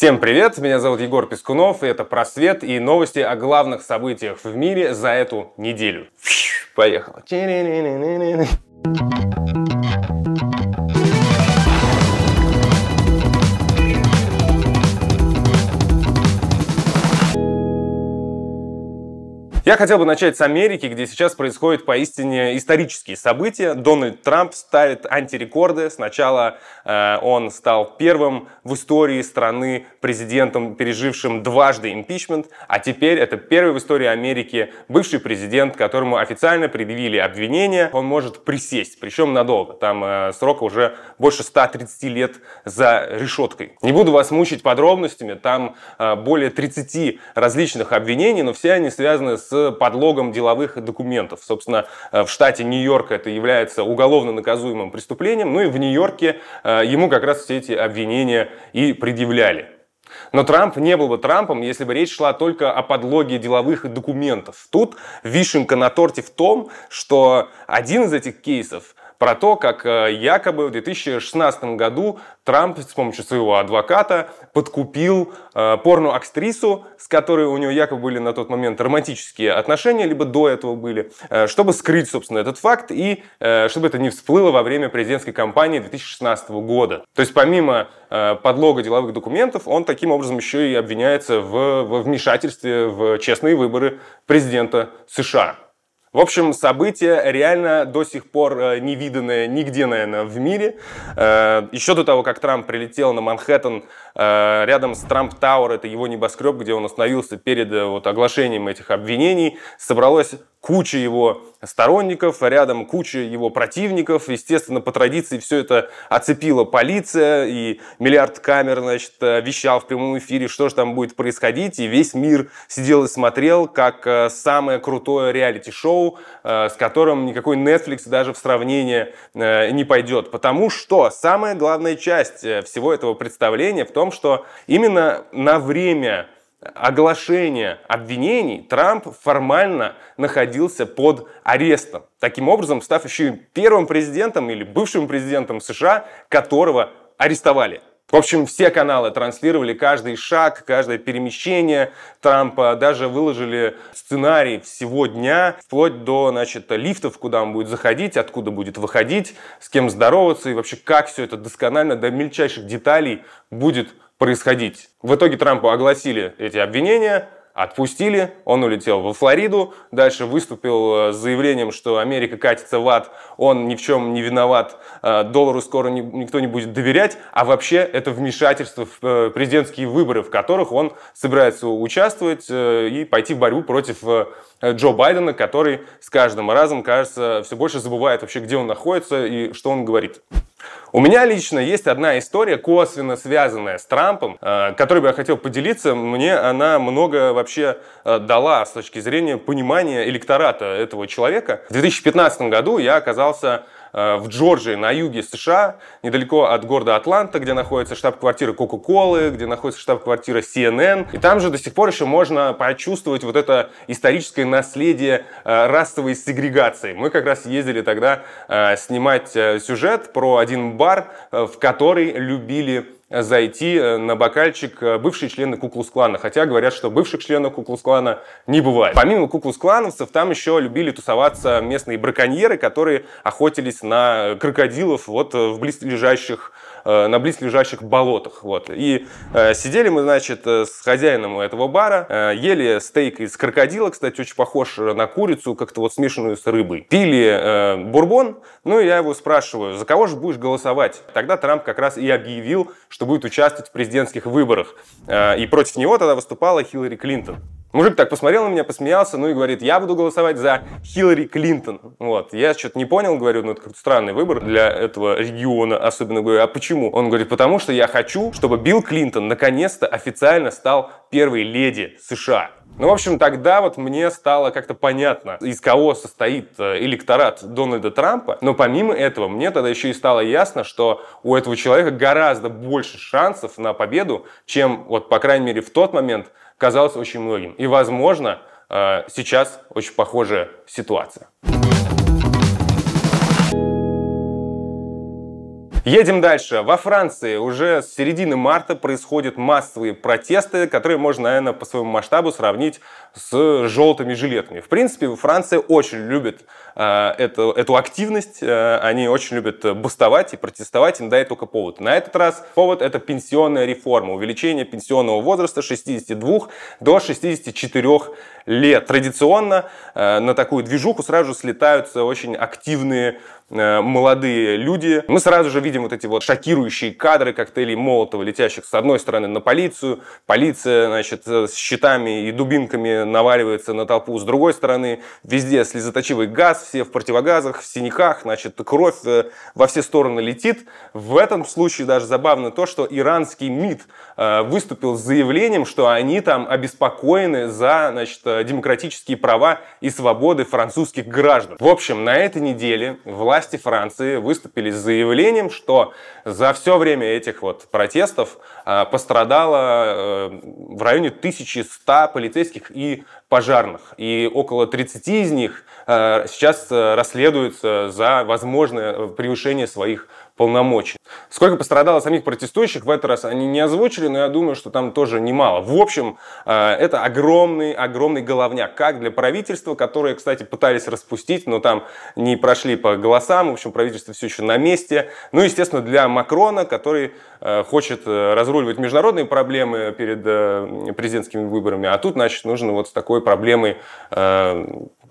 Всем привет, меня зовут Егор Пескунов, и это «Просвет» и новости о главных событиях в мире за эту неделю. Поехало. Я хотел бы начать с Америки, где сейчас происходят поистине исторические события. Дональд Трамп ставит антирекорды. Сначала э, он стал первым в истории страны президентом, пережившим дважды импичмент, а теперь это первый в истории Америки бывший президент, которому официально предъявили обвинение. Он может присесть, причем надолго. Там э, срока уже больше 130 лет за решеткой. Не буду вас мучить подробностями, там э, более 30 различных обвинений, но все они связаны с подлогом деловых документов. Собственно, э, в штате Нью-Йорк это является уголовно наказуемым преступлением, ну и в Нью-Йорке э, ему как раз все эти обвинения и предъявляли. Но Трамп не был бы Трампом, если бы речь шла только о подлоге деловых документов. Тут вишенка на торте в том, что один из этих кейсов про то, как э, якобы в 2016 году Трамп с помощью своего адвоката подкупил э, порно-актрису, с которой у него якобы были на тот момент романтические отношения, либо до этого были, э, чтобы скрыть, собственно, этот факт и чтобы это не всплыло во время президентской кампании 2016 года. То есть помимо подлога деловых документов, он таким образом еще и обвиняется в, в вмешательстве в честные выборы президента США. В общем, событие реально до сих пор э, не виданное нигде, наверное, в мире. Э, Еще до того, как Трамп прилетел на Манхэттен, э, рядом с Трамп Тауэр, это его небоскреб, где он остановился перед вот, оглашением этих обвинений, собралось куча его сторонников, рядом куча его противников. Естественно, по традиции все это оцепила полиция, и миллиард камер, значит, э, вещал в прямом эфире, что же там будет происходить, и весь мир сидел и смотрел, как э, самое крутое реалити-шоу, э, с которым никакой Netflix даже в сравнение не пойдет. Потому что самая главная часть всего этого представления в том, что именно на время оглашения обвинений Трамп формально находился под арестом. Таким образом, став еще и первым президентом или бывшим президентом США, которого арестовали. В общем, все каналы транслировали каждый шаг, каждое перемещение Трампа, даже выложили сценарий всего дня, вплоть до, значит, лифтов, куда он будет заходить, откуда будет выходить, с кем здороваться и вообще как все это досконально до мельчайших деталей будет происходить. В итоге Трампу огласили эти обвинения, отпустили, он улетел во Флориду, дальше выступил с заявлением, что Америка катится в ад, он ни в чем не виноват, э, доллару скоро никто не будет доверять, а вообще это вмешательство в э, президентские выборы, в которых он собирается участвовать э, и пойти в борьбу против Джо Байдена, который с каждым разом, кажется, все больше забывает вообще, где он находится и что он говорит. У меня лично есть одна история, косвенно связанная с Трампом, э, которой бы я хотел поделиться. Мне она много вообще э, дала с точки зрения понимания электората этого человека. В 2015 году я оказался Э, в Джорджии, на юге США, недалеко от города Атланта, где находится штаб-квартира Кока-Колы, где находится штаб-квартира CNN. И там же до сих пор еще можно почувствовать вот это историческое наследие э, расовой сегрегации. Мы как раз ездили тогда э, снимать сюжет про один бар, в который любили зайти э, на бокальчик э, бывшие члены Куклус-клана, хотя говорят, что бывших членов Куклус-клана не бывает. Помимо Куклус-клановцев, там еще любили тусоваться местные браконьеры, которые охотились на крокодилов вот э, в близлежащих Э, на близлежащих болотах. Вот. И э, сидели мы, значит, э, с хозяином этого бара, ели стейк из крокодила, кстати, очень похож на курицу, как-то вот смешанную с рыбой. Пили бурбон, ну и я его спрашиваю, за кого же будешь голосовать? Тогда Трамп как раз и объявил, что будет участвовать в президентских выборах. И против него тогда выступала Хиллари Клинтон. Мужик так посмотрел на меня, посмеялся, ну и говорит, я буду голосовать за Хиллари Клинтон. Вот, я что-то не понял, говорю, ну это как странный выбор для этого региона, особенно говорю, а почему? Он говорит, потому что я хочу, чтобы Билл Клинтон наконец-то официально стал первой леди США. Ну, в общем, тогда вот мне стало как-то понятно, из кого состоит э, электорат Дональда Трампа. Но помимо этого, мне тогда еще и стало ясно, что у этого человека гораздо больше шансов на победу, чем, вот, по крайней мере, в тот момент казалось очень многим. И, возможно, э, сейчас очень похожая ситуация. Едем дальше. Во Франции уже с середины марта происходят массовые протесты, которые можно, наверное, по своему масштабу сравнить с желтыми жилетами. В принципе, Франция очень любит э, эту, эту активность, э, они очень любят бастовать и протестовать, им дает только повод. На этот раз повод это пенсионная реформа, увеличение пенсионного возраста с 62 до 64 лет. Традиционно э, на такую движуху сразу же слетаются очень активные Э, молодые люди. Мы сразу же видим вот эти вот шокирующие кадры коктейлей Молотова, летящих с одной стороны на полицию. Полиция, значит, э, с щитами и дубинками наваливается на толпу. С другой стороны, везде слезоточивый газ, все в противогазах, в синяках, значит, кровь э, во все стороны летит. В этом случае даже забавно то, что иранский МИД выступил с заявлением, что они там обеспокоены за, значит, демократические права и свободы французских граждан. В общем, на этой неделе власть власти Франции выступили с заявлением, что за все время этих вот протестов а, пострадало э, в районе 1100 полицейских и пожарных. И около 30 из них э, сейчас э, расследуются за возможное превышение своих полномочий. Сколько пострадало самих протестующих в этот раз они не озвучили, но я думаю, что там тоже немало. В общем, э, это огромный, огромный головняк, как для правительства, которое, кстати, пытались распустить, но там не прошли по голосам, в общем, правительство все еще на месте. Ну, естественно, для Макрона, который э, хочет э, разруливать международные проблемы перед президентскими выборами, а тут, значит, нужно вот с такой проблемой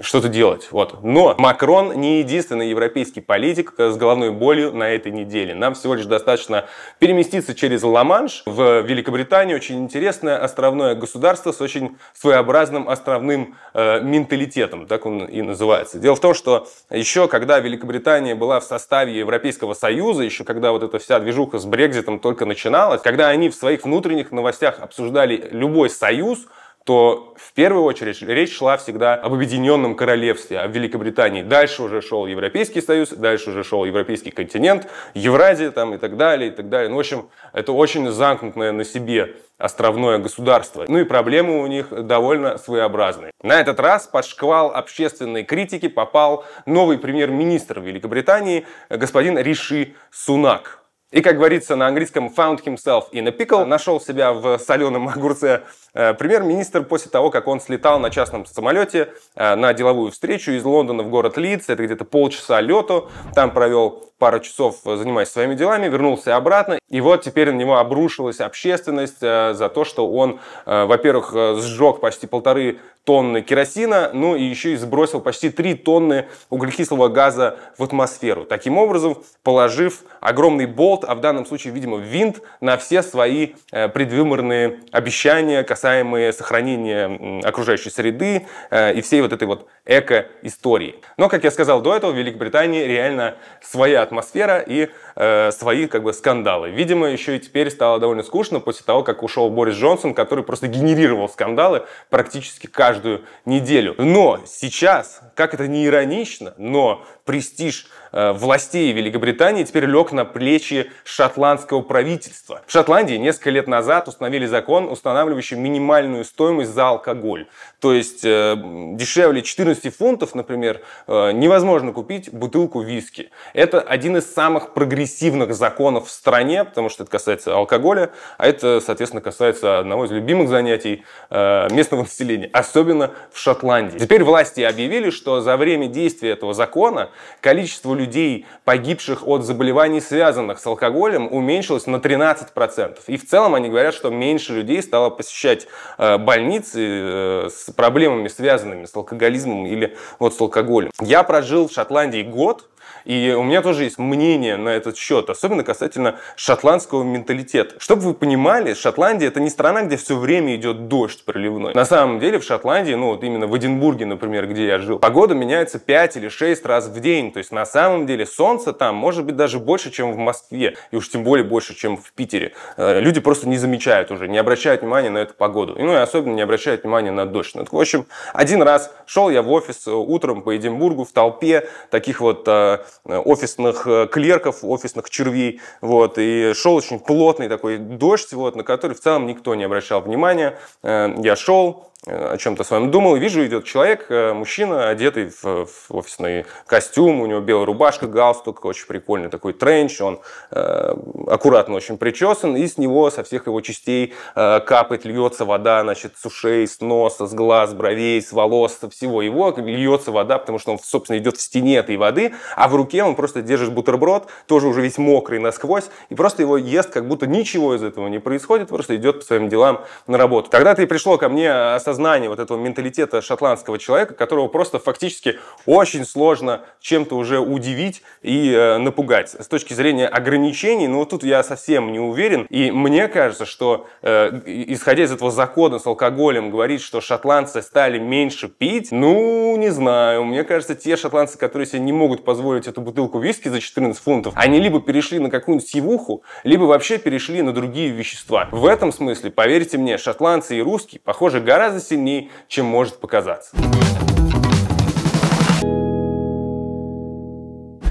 что-то делать. Вот. Но Макрон не единственный европейский политик э, с головной болью на этой неделе. Нам всего лишь достаточно переместиться через Ла-Манш в Великобританию. Очень интересное островное государство с очень своеобразным островным э, менталитетом. Так он и называется. Дело в том, что еще когда Великобритания была в составе Европейского Союза, еще когда вот эта вся движуха с Брекзитом только начиналась, когда они в своих внутренних новостях обсуждали любой союз, то в первую очередь речь шла всегда об Объединенном Королевстве, о Великобритании. Дальше уже шел Европейский Союз, дальше уже шел Европейский континент, Евразия там и так далее, и так далее. Ну, в общем, это очень замкнутое на себе островное государство. Ну и проблемы у них довольно своеобразные. На этот раз под шквал общественной критики попал новый премьер-министр Великобритании э, господин Риши Сунак. И, как говорится на английском, found himself in a pickle, нашел себя в соленом огурце э, премьер-министр после того, как он слетал на частном самолете э, на деловую встречу из Лондона в город Лидс, это где-то полчаса лету, там провел пару часов, э, занимаясь своими делами, вернулся обратно, и вот теперь на него обрушилась общественность за то, что он, во-первых, сжег почти полторы тонны керосина, ну и еще и сбросил почти три тонны углекислого газа в атмосферу, таким образом положив огромный болт болт, а в данном случае, видимо, винт на все свои э, предвыборные обещания, касаемые сохранения окружающей среды э, и всей вот этой вот эко-истории. Но, как я сказал до этого, в Великобритании реально своя атмосфера и э, свои как бы скандалы. Видимо, еще и теперь стало довольно скучно после того, как ушел Борис Джонсон, который просто генерировал скандалы практически каждую неделю. Но сейчас, как это не иронично, но престиж э, властей Великобритании теперь лег на плечи шотландского правительства. В Шотландии несколько лет назад установили закон, устанавливающий минимальную стоимость за алкоголь. То есть э, дешевле 14 фунтов, например, э, невозможно купить бутылку виски. Это один из самых прогрессивных репрессивных законов в стране, потому что это касается алкоголя, а это, соответственно, касается одного из любимых занятий э, местного населения, особенно в Шотландии. Теперь власти объявили, что за время действия этого закона количество людей, погибших от заболеваний, связанных с алкоголем, уменьшилось на 13%. И в целом они говорят, что меньше людей стало посещать э, больницы э, с проблемами, связанными с алкоголизмом или вот с алкоголем. Я прожил в Шотландии год, и у меня тоже есть мнение на этот счет, особенно касательно шотландского менталитета. Чтобы вы понимали, Шотландия это не страна, где все время идет дождь проливной. На самом деле в Шотландии, ну вот именно в Эдинбурге, например, где я жил, погода меняется 5 или 6 раз в день. То есть на самом деле солнце там может быть даже больше, чем в Москве. И уж тем более больше, чем в Питере. Э, люди просто не замечают уже, не обращают внимания на эту погоду. И, ну и особенно не обращают внимания на дождь. Ну, так, в общем, один раз шел я в офис э, утром по Эдинбургу в толпе таких вот э, Э, офисных э, клерков, офисных червей. Вот, и шел очень плотный такой дождь, вот, на который в целом никто не обращал внимания. Э, я шел, Э, о чем-то своем думал, и вижу, идет человек, э, мужчина, одетый в, в офисный костюм, у него белая рубашка, галстук, очень прикольный такой тренч, он э, аккуратно очень причесан, и с него, со всех его частей э, капает, льется вода, значит, с ушей, с носа, с глаз, бровей, с волос, со всего его, льется вода, потому что он, собственно, идет в стене этой воды, а в руке он просто держит бутерброд, тоже уже весь мокрый насквозь, и просто его ест, как будто ничего из этого не происходит, просто идет по своим делам на работу. тогда ты пришло ко мне э, осознание сознания, вот этого менталитета шотландского человека, которого просто фактически очень сложно чем-то уже удивить и э, напугать. С точки зрения ограничений, ну, тут я совсем не уверен. И мне кажется, что, э, исходя из этого закона с алкоголем, говорить, что шотландцы стали меньше пить, ну, не знаю. Мне кажется, те шотландцы, которые себе не могут позволить эту бутылку виски за 14 фунтов, они либо перешли на какую-нибудь сивуху, либо вообще перешли на другие вещества. В этом смысле, поверьте мне, шотландцы и русские, похоже, гораздо сильнее, чем может показаться.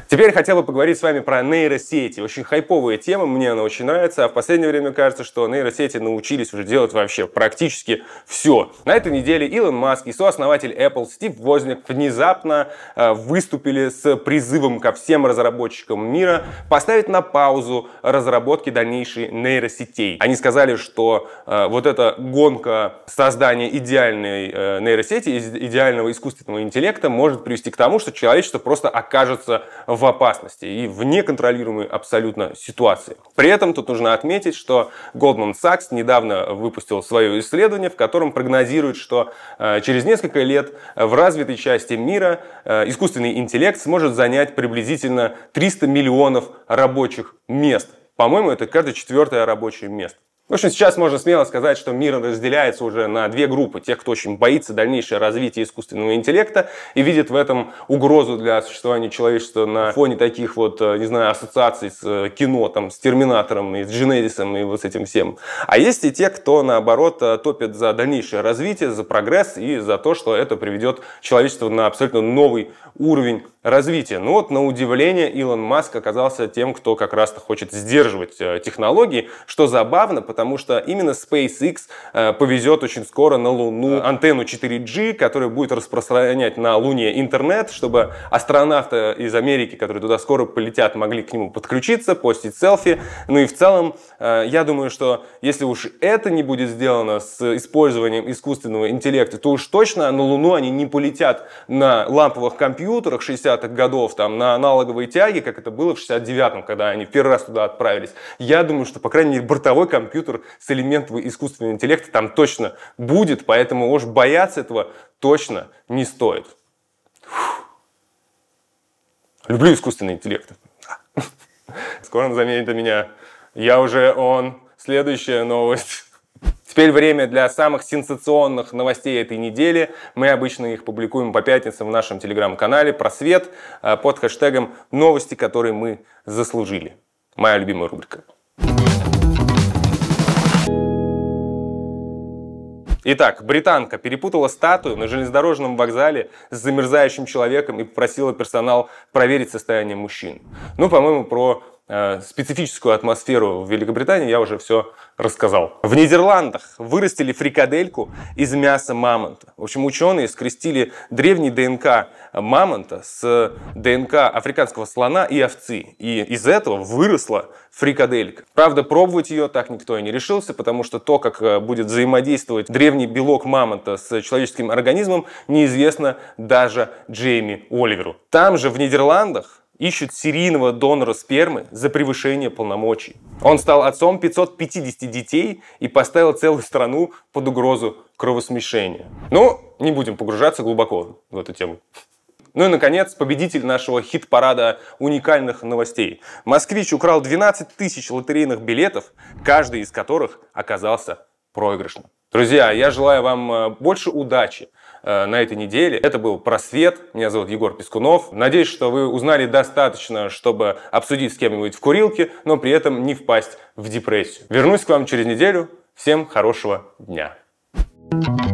Теперь хотел бы поговорить с вами про нейросети. Очень хайповая тема, мне она очень нравится, а в последнее время кажется, что нейросети научились уже делать вообще практически все. На этой неделе Илон Маск и сооснователь Apple Стив Возник внезапно э, выступили с призывом ко всем разработчикам мира поставить на паузу разработки дальнейшей нейросетей. Они сказали, что э, вот эта гонка создания идеальной э, нейросети, идеального искусственного интеллекта может привести к тому, что человечество просто окажется в опасности и в неконтролируемой абсолютно ситуации. При этом тут нужно отметить, что Goldman Sachs недавно выпустил свое исследование, в котором прогнозирует, что э, через несколько лет в развитой части мира э, искусственный интеллект сможет занять приблизительно 300 миллионов рабочих мест. По-моему, это каждое четвертое рабочее место. В общем, сейчас можно смело сказать, что мир разделяется уже на две группы. те, кто очень боится дальнейшего развития искусственного интеллекта и видит в этом угрозу для существования человечества на фоне таких вот, э, не знаю, ассоциаций с э, кино, там, с Терминатором и с Дженезисом и вот с этим всем. А есть и те, кто, наоборот, э, топит за дальнейшее развитие, за прогресс и за то, что это приведет человечество на абсолютно новый уровень развития. Ну вот, на удивление, Илон Маск оказался тем, кто как раз-то хочет сдерживать технологии, что забавно, потому что именно SpaceX э, повезет очень скоро на Луну антенну 4G, которая будет распространять на Луне интернет, чтобы астронавты из Америки, которые туда скоро полетят, могли к нему подключиться, постить селфи. Ну и в целом, э, я думаю, что если уж это не будет сделано с использованием искусственного интеллекта, то уж точно на Луну они не полетят на ламповых компьютерах 60-х годов, там, на аналоговые тяги, как это было в 69-м, когда они в первый раз туда отправились. Я думаю, что, по крайней мере, бортовой компьютер компьютер с элементом искусственного интеллекта там точно будет, поэтому уж бояться этого точно не стоит. Фух. Люблю искусственный интеллект. Скоро он заменит меня. Я уже он. Следующая новость. Теперь время для самых сенсационных новостей этой недели. Мы обычно их публикуем по пятницам в нашем телеграм-канале «Просвет» э, под хэштегом «Новости, которые мы заслужили». Моя любимая рубрика. Итак, британка перепутала статую на железнодорожном вокзале с замерзающим человеком и попросила персонал проверить состояние мужчин. Ну, по-моему, про Э, специфическую атмосферу в Великобритании я уже все рассказал. В Нидерландах вырастили фрикадельку из мяса мамонта. В общем, ученые скрестили древний ДНК мамонта с ДНК африканского слона и овцы. И из этого выросла фрикаделька. Правда, пробовать ее так никто и не решился, потому что то, как э, будет взаимодействовать древний белок мамонта с человеческим организмом, неизвестно даже Джейми Оливеру. Там же, в Нидерландах, ищут серийного донора спермы за превышение полномочий. Он стал отцом 550 детей и поставил целую страну под угрозу кровосмешения. Ну, не будем погружаться глубоко в эту тему. Ну и, наконец, победитель нашего хит-парада уникальных новостей. Москвич украл 12 тысяч лотерейных билетов, каждый из которых оказался проигрышным. Друзья, я желаю вам э, больше удачи, Э, на этой неделе. Это был «Просвет». Меня зовут Егор Пескунов. Надеюсь, что вы узнали достаточно, чтобы обсудить с кем-нибудь в курилке, но при этом не впасть в депрессию. Вернусь к вам через неделю. Всем хорошего дня. thank you